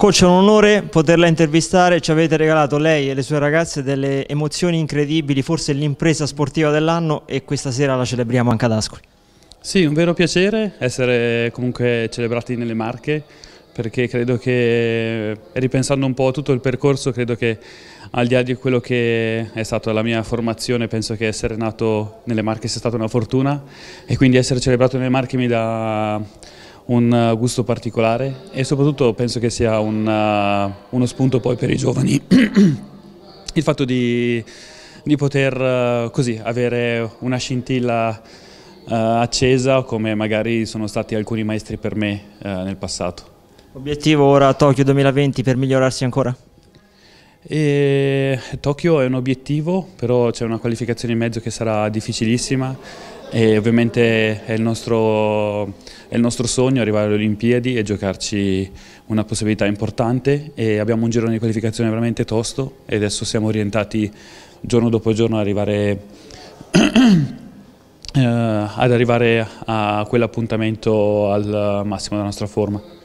Coach, è un onore poterla intervistare, ci avete regalato lei e le sue ragazze delle emozioni incredibili, forse l'impresa sportiva dell'anno e questa sera la celebriamo anche ad Ascoli. Sì, un vero piacere essere comunque celebrati nelle Marche perché credo che, ripensando un po' a tutto il percorso, credo che al di là di quello che è stata la mia formazione, penso che essere nato nelle Marche sia stata una fortuna e quindi essere celebrato nelle Marche mi dà un eh, gusto particolare e soprattutto penso che sia un, eh, uno spunto poi per i giovani il fatto di, di poter eh, così, avere una scintilla uh, accesa come magari sono stati alcuni maestri per me uh, nel passato. Obiettivo ora a Tokyo 2020 per migliorarsi ancora? E, Tokyo è un obiettivo, però c'è una qualificazione in mezzo che sarà difficilissima e ovviamente è il, nostro, è il, nostro, sogno arrivare alle Olimpiadi e giocarci una possibilità importante e abbiamo un girone di qualificazione veramente tosto e adesso siamo orientati giorno dopo giorno ad arrivare, eh, ad arrivare a quell'appuntamento al massimo della nostra forma.